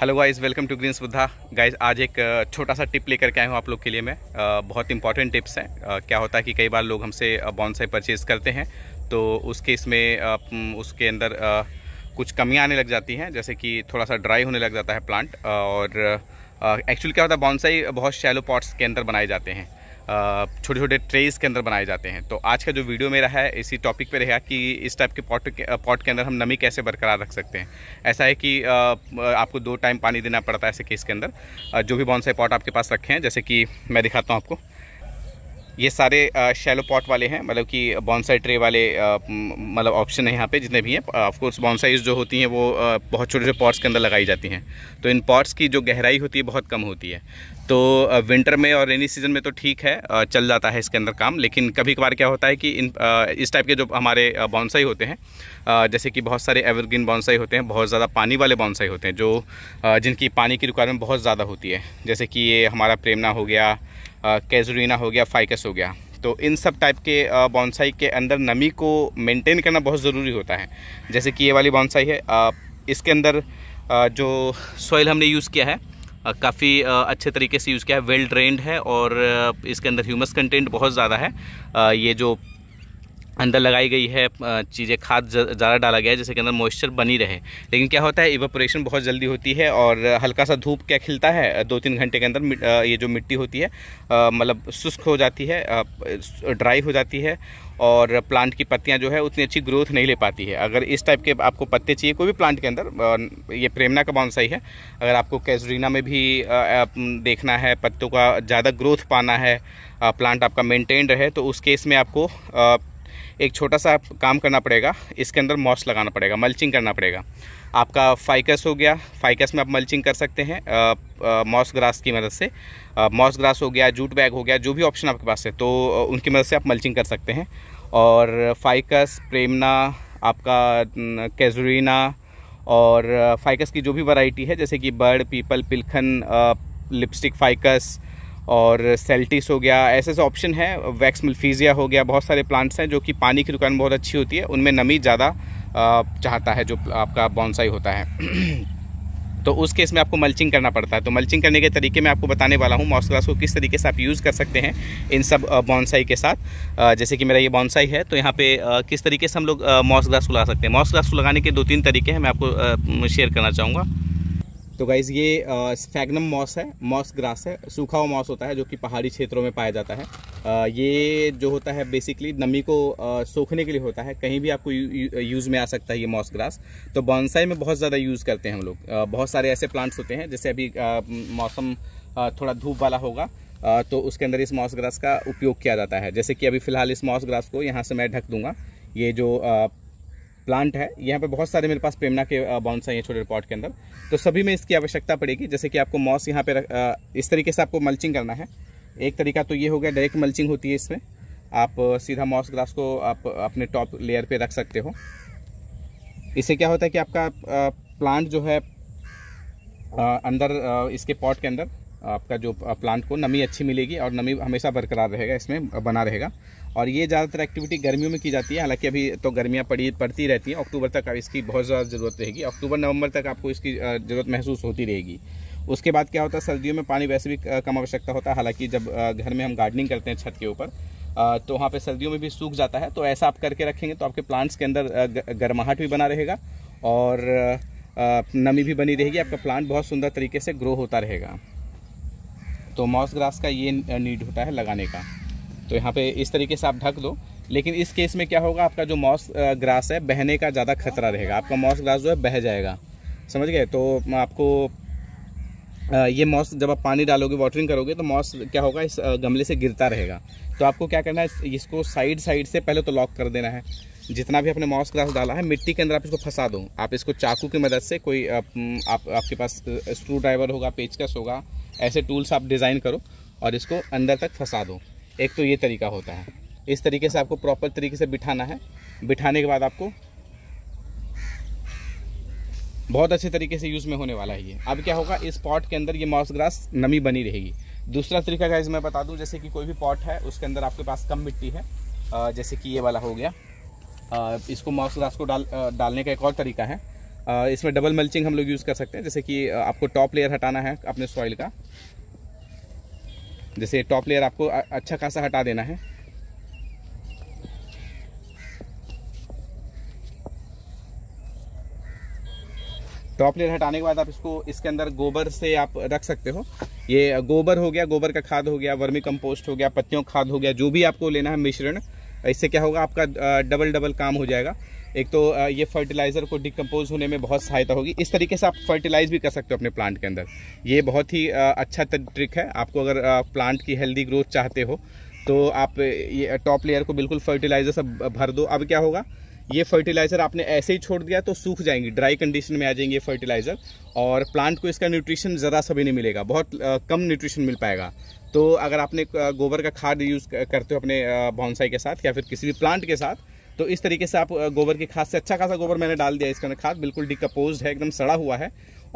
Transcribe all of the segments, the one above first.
hello guys welcome to green Buddha guys आज एक छोटा सा टिप लेकर के आया हूँ आप लोग के लिए मैं बहुत इंपॉर्टेंट टिप्स हैं क्या होता है कि कई बार लोग हमसे बॉन्साई परचेज़ करते हैं तो उसके इसमें उसके अंदर कुछ कमियाँ आने लग जाती हैं जैसे कि थोड़ा सा ड्राई होने लग जाता है प्लांट और एक्चुअली क्या होता है बॉन्साई बहुत शैलो पॉट्स के अंदर बनाए जाते हैं छोटे छोटे ट्रेस के अंदर बनाए जाते हैं तो आज का जो वीडियो मेरा है इसी टॉपिक पे रहेगा कि इस टाइप के पॉट के पॉट के अंदर हम नमी कैसे बरकरार रख सकते हैं ऐसा है कि आपको दो टाइम पानी देना पड़ता है ऐसे केस के अंदर जो भी बॉन्साई पॉट आपके पास रखे हैं जैसे कि मैं दिखाता हूँ आपको ये सारे शैलो पॉट वाले हैं मतलब कि बॉन्साई ट्रे वाले मतलब ऑप्शन है यहाँ पे जितने भी हैं ऑफकोर्स बॉन्साइज जो होती हैं वो बहुत छोटे छोटे पॉट्स के अंदर लगाई जाती हैं तो इन पॉट्स की जो गहराई होती है बहुत कम होती है तो विंटर में और रेनी सीजन में तो ठीक है चल जाता है इसके अंदर काम लेकिन कभी कभार क्या होता है कि इन इस टाइप के जो हमारे बॉन्साई होते हैं जैसे कि बहुत सारे एवरग्रीन बॉन्साई होते हैं बहुत ज़्यादा पानी वाले बॉन्साई होते हैं जो जिनकी पानी की रिक्वायरमेंट बहुत ज़्यादा होती है जैसे कि ये हमारा प्रेमना हो गया कैजरीना हो गया फाइकस हो गया तो इन सब टाइप के बॉन्साई के अंदर नमी को मेंटेन करना बहुत ज़रूरी होता है जैसे कि ये वाली बॉन्साई है इसके अंदर जो सॉइल हमने यूज़ किया है काफ़ी अच्छे तरीके से यूज़ किया है वेल ड्रेन्ड है और इसके अंदर ह्यूमस कंटेंट बहुत ज़्यादा है ये जो अंदर लगाई गई है चीज़ें खाद ज़्यादा डाला गया है जैसे कि अंदर मॉइस्चर बनी रहे लेकिन क्या होता है इवापोरेशन बहुत जल्दी होती है और हल्का सा धूप क्या खिलता है दो तीन घंटे के अंदर ये जो मिट्टी होती है मतलब शुष्क हो जाती है ड्राई हो जाती है और प्लांट की पत्तियां जो है उतनी अच्छी ग्रोथ नहीं ले पाती है अगर इस टाइप के आपको पत्ते चाहिए कोई भी प्लांट के अंदर ये प्रेमना का बॉन्स है अगर आपको कैजरीना में भी देखना है पत्तों का ज़्यादा ग्रोथ पाना है प्लांट आपका मेंटेन रहे तो उस केस में आपको एक छोटा सा काम करना पड़ेगा इसके अंदर मॉस लगाना पड़ेगा मल्चिंग करना पड़ेगा आपका फाइकस हो गया फाइकस में आप मल्चिंग कर सकते हैं मॉस ग्रास की मदद से मॉस ग्रास हो गया जूट बैग हो गया जो भी ऑप्शन आपके पास है तो उनकी मदद से आप मल्चिंग कर सकते हैं और फाइकस प्रेमना आपका कैजरीना और फाइकस की जो भी वैरायटी है जैसे कि बर्ड पीपल पिलखन लिपस्टिक फाइकस और सेल्टिस हो गया ऐसे ऐसे ऑप्शन है वैक्स मिल्फीजिया हो गया बहुत सारे प्लांट्स हैं जो कि पानी की रिक्वायरमेंट बहुत अच्छी होती है उनमें नमी ज़्यादा चाहता है जो आपका बॉन्साई होता है तो उस केस में आपको मल्चिंग करना पड़ता है तो मल्चिंग करने के तरीके मैं आपको बताने वाला हूँ मॉसग्रास को किस तरीके से आप यूज़ कर सकते हैं इन सब बॉन्साई के साथ जैसे कि मेरा ये बॉन्साई है तो यहाँ पे किस तरीके से हम लोग मॉसग्रास को लगा सकते हैं मॉसग्रास को लगाने के दो तीन तरीके हैं मैं आपको शेयर करना चाहूँगा तो गाइज ये स्फैगनम मॉस है मॉस ग्रास है सूखा हुआ मॉस होता है जो कि पहाड़ी क्षेत्रों में पाया जाता है आ, ये जो होता है बेसिकली नमी को आ, सोखने के लिए होता है कहीं भी आपको यूज़ में आ सकता है ये मॉस ग्रास तो बॉन्साई में बहुत ज़्यादा यूज़ करते हैं हम लोग बहुत सारे ऐसे प्लांट्स होते हैं जैसे अभी मौसम थोड़ा धूप वाला होगा तो उसके अंदर इस मॉस ग्रास का उपयोग किया जाता है जैसे कि अभी फ़िलहाल इस मॉस ग्रास को यहाँ से मैं ढक दूंगा ये जो प्लांट है यहाँ पे बहुत सारे मेरे पास प्रेमना के बाउंस हैं ये छोटे पॉट के अंदर तो सभी में इसकी आवश्यकता पड़ेगी जैसे कि आपको मॉस यहाँ पे इस तरीके से आपको मल्चिंग करना है एक तरीका तो ये हो गया डायरेक्ट मल्चिंग होती है इसमें आप सीधा मॉस ग्रास को आप अपने टॉप लेयर पे रख सकते हो इससे क्या होता है कि आपका प्लांट जो है अंदर इसके पॉट के अंदर आपका जो प्लांट को नमी अच्छी मिलेगी और नमी हमेशा बरकरार रहेगा इसमें बना रहेगा और ये ज़्यादातर एक्टिविटी गर्मियों में की जाती है हालांकि अभी तो गर्मियाँ पड़ी पड़ती रहती हैं अक्टूबर तक इसकी बहुत ज़्यादा ज़रूरत रहेगी अक्टूबर नवंबर तक आपको इसकी ज़रूरत महसूस होती रहेगी उसके बाद क्या होता है सर्दियों में पानी वैसे भी कम आवश्यकता होता है हालाँकि जब घर में हम गार्डनिंग करते हैं छत के ऊपर तो वहाँ पर सर्दियों में भी सूख जाता है तो ऐसा आप करके रखेंगे तो आपके प्लांट्स के अंदर गर्माहट भी बना रहेगा और नमी भी बनी रहेगी आपका प्लांट बहुत सुंदर तरीके से ग्रो होता रहेगा तो मॉस ग्रास का ये नीड होता है लगाने का तो यहाँ पे इस तरीके से आप ढक दो लेकिन इस केस में क्या होगा आपका जो मॉस ग्रास है बहने का ज़्यादा खतरा रहेगा आपका मॉस ग्रास जो है बह जाएगा समझ गए तो आपको ये मॉस जब आप पानी डालोगे वाटरिंग करोगे तो मॉस क्या होगा इस गमले से गिरता रहेगा तो आपको क्या करना है इसको साइड साइड से पहले तो लॉक कर देना है जितना भी आपने मॉस ग्रास डाला है मिट्टी के अंदर आप इसको फंसा दो आप इसको चाकू की मदद से कोई आप, आप आपके पास स्क्रू ड्राइवर होगा पेचकस होगा ऐसे टूल्स आप डिज़ाइन करो और इसको अंदर तक फंसा दो एक तो ये तरीका होता है इस तरीके से आपको प्रॉपर तरीके से बिठाना है बिठाने के बाद आपको बहुत अच्छे तरीके से यूज़ में होने वाला है ये अब क्या होगा इस पॉट के अंदर ये मॉस ग्रास नमी बनी रहेगी दूसरा तरीका का मैं बता दूं जैसे कि कोई भी पॉट है उसके अंदर आपके पास कम मिट्टी है जैसे कि ये वाला हो गया इसको मॉस ग्रास को डाल डालने का एक और तरीका है इसमें डबल मल्चिंग हम लोग यूज़ कर सकते हैं जैसे कि आपको टॉप लेयर हटाना है अपने सॉइल का जैसे टॉप लेयर आपको अच्छा खासा हटा देना है टॉप लेयर हटाने के बाद आप इसको इसके अंदर गोबर से आप रख सकते हो ये गोबर हो गया गोबर का खाद हो गया वर्मी कंपोस्ट हो गया पत्तियों का खाद हो गया जो भी आपको लेना है मिश्रण इससे क्या होगा आपका डबल डबल काम हो जाएगा एक तो ये फर्टिलाइज़र को डिकम्पोज होने में बहुत सहायता होगी इस तरीके से आप फर्टिलाइज़ भी कर सकते हो अपने प्लांट के अंदर ये बहुत ही अच्छा ट्रिक है आपको अगर प्लांट की हेल्दी ग्रोथ चाहते हो तो आप ये टॉप लेयर को बिल्कुल फर्टिलाइज़र सब भर दो अब क्या होगा ये फर्टिलाइज़र आपने ऐसे ही छोड़ दिया तो सूख जाएंगी ड्राई कंडीशन में आ जाएंगे ये फर्टिलाइज़र और प्लांट को इसका न्यूट्रिशन ज़रा सा भी नहीं मिलेगा बहुत कम न्यूट्रिशन मिल पाएगा तो अगर आपने गोबर का खाद यूज़ करते हो अपने बॉन्साई के साथ या फिर किसी भी प्लांट के साथ तो इस तरीके से आप गोबर की खाद से अच्छा खासा गोबर मैंने डाल दिया इसके अंदर खाद बिल्कुल डिकम्पोज है एकदम सड़ा हुआ है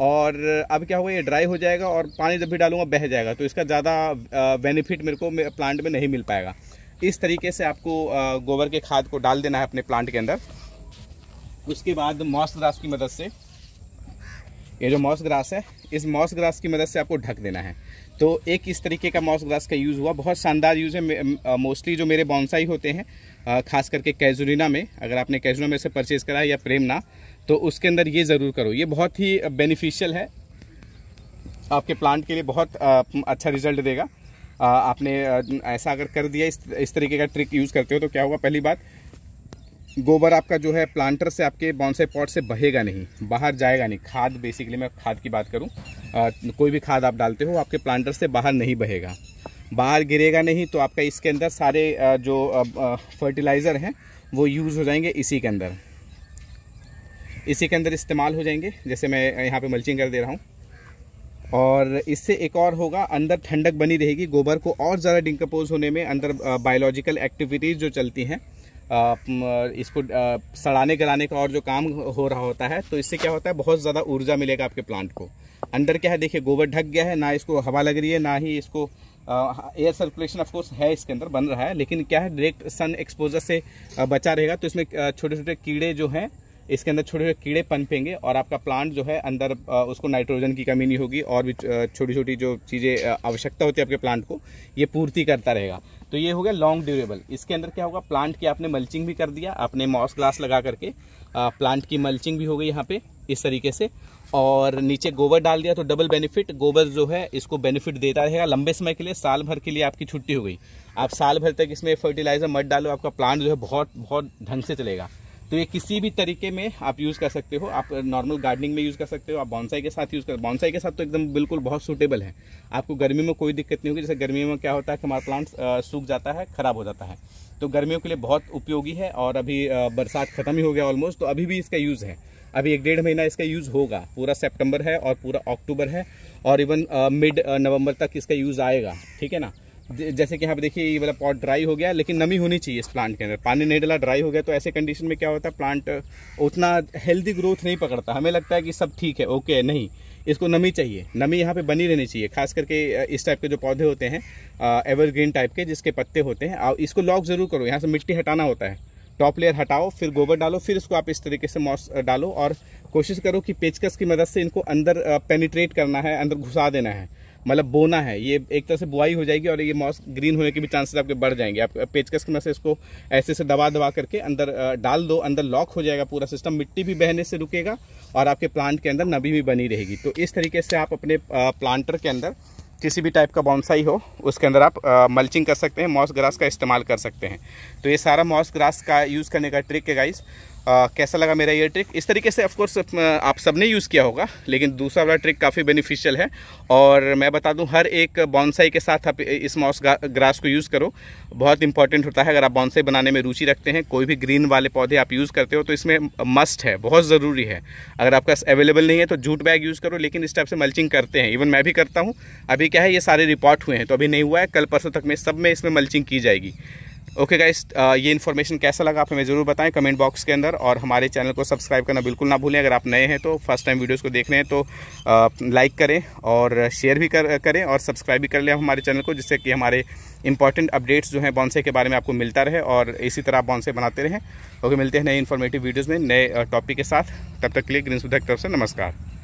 और अब क्या होगा ये ड्राई हो जाएगा और पानी जब भी डालूंगा बह जाएगा तो इसका ज़्यादा बेनिफिट मेरे को प्लांट में नहीं मिल पाएगा इस तरीके से आपको गोबर के खाद को डाल देना है अपने प्लांट के अंदर उसके बाद मॉस ग्रास की मदद से ये जो मॉस ग्रास है इस मॉस ग्रास की मदद से आपको ढक देना है तो एक इस तरीके का मॉस ग्रास का यूज़ हुआ बहुत शानदार यूज़ है मोस्टली जो मेरे बॉन्साई होते हैं खास करके कैजुलिना में अगर आपने कैजुना में से परचेज करा या प्रेमना तो उसके अंदर ये ज़रूर करो ये बहुत ही बेनिफिशियल है आपके प्लांट के लिए बहुत अच्छा रिजल्ट देगा आपने ऐसा अगर कर दिया इस इस तरीके का ट्रिक यूज़ करते हो तो क्या होगा पहली बात गोबर आपका जो है प्लांटर से आपके बॉन्से पॉट से बहेगा नहीं बाहर जाएगा नहीं खाद बेसिकली मैं खाद की बात करूं आ, कोई भी खाद आप डालते हो आपके प्लांटर से बाहर नहीं बहेगा बाहर गिरेगा नहीं तो आपका इसके अंदर सारे जो फर्टिलाइज़र हैं वो यूज़ हो जाएंगे इसी के अंदर इसी के अंदर इस्तेमाल हो जाएंगे जैसे मैं यहाँ पे मल्चिंग कर दे रहा हूँ और इससे एक और होगा अंदर ठंडक बनी रहेगी गोबर को और ज़्यादा डिकम्पोज होने में अंदर बायोलॉजिकल एक्टिविटीज़ जो चलती हैं इसको सड़ाने गलाने का और जो काम हो रहा होता है तो इससे क्या होता है बहुत ज़्यादा ऊर्जा मिलेगा आपके प्लांट को अंदर क्या है देखिए गोबर ढक गया है ना इसको हवा लग रही है ना ही इसको एयर सर्कुलेशन ऑफकोर्स है इसके अंदर बन रहा है लेकिन क्या है डायरेक्ट सन एक्सपोजर से बचा रहेगा तो इसमें छोटे छोटे कीड़े जो हैं इसके अंदर छोटे छोटे कीड़े पनपेंगे और आपका प्लांट जो है अंदर उसको नाइट्रोजन की कमी नहीं होगी और भी छोटी छोटी जो चीज़ें आवश्यकता होती है आपके प्लांट को ये पूर्ति करता रहेगा तो ये हो गया लॉन्ग ड्यूरेबल इसके अंदर क्या होगा प्लांट की आपने मल्चिंग भी कर दिया आपने मॉस ग्लास लगा करके प्लांट की मल्चिंग भी हो गई यहाँ पे इस तरीके से और नीचे गोबर डाल दिया तो डबल बेनिफिट गोबर जो है इसको बेनिफिट देता रहेगा लंबे समय के लिए साल भर के लिए आपकी छुट्टी हो गई आप साल भर तक इसमें फर्टिलाइज़र मत डालो आपका प्लांट जो है बहुत बहुत ढंग से चलेगा तो ये किसी भी तरीके में आप यूज़ कर सकते हो आप नॉर्मल गार्डनिंग में यूज़ कर सकते हो आप बॉन्साई के साथ यूज़ कर बॉन्साई के साथ तो एकदम बिल्कुल बहुत सूटेबल है आपको गर्मी में कोई दिक्कत नहीं होगी जैसे गर्मी में क्या होता है कि हमारा प्लांट सूख जाता है ख़राब हो जाता है तो गर्मियों के लिए बहुत उपयोगी है और अभी बरसात ख़त्म ही हो गया ऑलमोस्ट तो अभी भी इसका यूज़ है अभी एक डेढ़ महीना इसका यूज़ होगा पूरा सेप्टेम्बर है और पूरा अक्टूबर है और इवन मिड नवंबर तक इसका यूज़ आएगा ठीक है ना जैसे कि यहाँ पर देखिए ये वाला पॉट ड्राई हो गया लेकिन नमी होनी चाहिए इस प्लांट के अंदर पानी नहीं डला ड्राई हो गया तो ऐसे कंडीशन में क्या होता है प्लांट उतना हेल्दी ग्रोथ नहीं पकड़ता हमें लगता है कि सब ठीक है ओके नहीं इसको नमी चाहिए नमी यहाँ पे बनी रहनी चाहिए खास करके इस टाइप के जो पौधे होते हैं एवरग्रीन टाइप के जिसके पत्ते होते हैं इसको लॉक ज़रूर करो यहाँ से मिट्टी हटाना होता है टॉप लेयर हटाओ फिर गोबर डालो फिर इसको आप इस तरीके से मॉस डालो और कोशिश करो कि पेचकस की मदद से इनको अंदर पेनिट्रेट करना है अंदर घुसा देना है मतलब बोना है ये एक तरह से बुआई हो जाएगी और ये मॉस ग्रीन होने के भी चांसेस आपके बढ़ जाएंगे आप पेचकस की मदद से इसको ऐसे से दबा दबा करके अंदर डाल दो अंदर लॉक हो जाएगा पूरा सिस्टम मिट्टी भी बहने से रुकेगा और आपके प्लांट के अंदर नबी भी बनी रहेगी तो इस तरीके से आप अपने प्लांटर के अंदर किसी भी टाइप का बॉन्साई हो उसके अंदर आप मल्चिंग कर सकते हैं मॉस ग्रास का इस्तेमाल कर सकते हैं तो ये सारा मॉस ग्रास का यूज़ करने का ट्रिक है गाइस आ, कैसा लगा मेरा ये ट्रिक इस तरीके से ऑफकोर्स आप सबने यूज़ किया होगा लेकिन दूसरा वाला ट्रिक काफ़ी बेनिफिशियल है और मैं बता दूं हर एक बॉन्साई के साथ आप इस मॉस ग्रास को यूज़ करो बहुत इंपॉर्टेंट होता है अगर आप बॉन्साई बनाने में रुचि रखते हैं कोई भी ग्रीन वाले पौधे आप यूज़ करते हो तो इसमें मस्ट है बहुत ज़रूरी है अगर आपका अवेलेबल नहीं है तो जूट बैग यूज़ करो लेकिन इस टाइप से मल्चिंग करते हैं इवन मैं भी करता हूँ अभी क्या है ये सारे रिपोर्ट हुए हैं तो अभी नहीं हुआ है कल परसों तक में सब में इसमें मल्चिंग की जाएगी ओके गाइस uh, ये इन्फॉर्मेशन कैसा लगा आप हमें ज़रूर बताएं कमेंट बॉक्स के अंदर और हमारे चैनल को सब्सक्राइब करना बिल्कुल ना भूलें अगर आप नए हैं तो फर्स्ट टाइम वीडियोस को देख रहे हैं तो लाइक uh, करें और शेयर भी कर करें और सब्सक्राइब भी कर लें हमारे चैनल को जिससे कि हमारे इंपॉर्टेंट अपडेट्स जो हैं बॉन्से के बारे में आपको मिलता रहे और इसी तरह आप बॉन्से बनाते रहें ओके मिलते हैं नए इन्फॉर्मेटिव वीडियोज़ में नए टॉपिक uh, के साथ तब तक के लिए ग्रीन सुधक की तरफ से नमस्कार